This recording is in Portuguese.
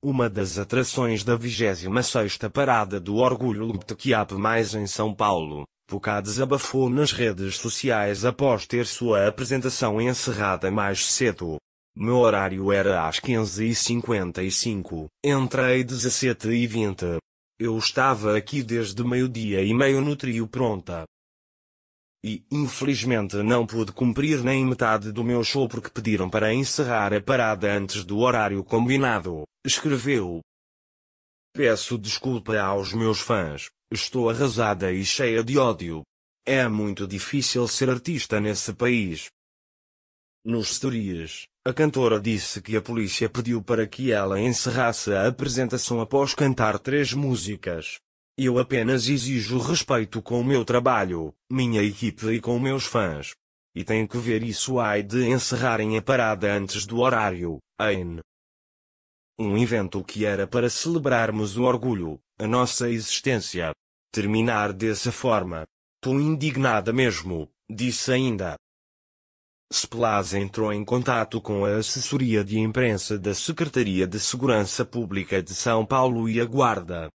Uma das atrações da 26ª Parada do Orgulho LGBTQIAP+, em São Paulo, Pucá desabafou nas redes sociais após ter sua apresentação encerrada mais cedo. Meu horário era às 15h55, entrei 17h20. Eu estava aqui desde meio-dia e meio no trio pronta, e, infelizmente, não pude cumprir nem metade do meu show porque pediram para encerrar a parada antes do horário combinado, escreveu. Peço desculpa aos meus fãs, estou arrasada e cheia de ódio. É muito difícil ser artista nesse país. Nos stories, a cantora disse que a polícia pediu para que ela encerrasse a apresentação após cantar três músicas. Eu apenas exijo respeito com o meu trabalho, minha equipe e com meus fãs. E tem que ver isso ai de encerrarem a parada antes do horário, Ain. Um evento que era para celebrarmos o orgulho, a nossa existência. Terminar dessa forma. Tô indignada mesmo, disse ainda. Splash entrou em contato com a assessoria de imprensa da Secretaria de Segurança Pública de São Paulo e a Guarda,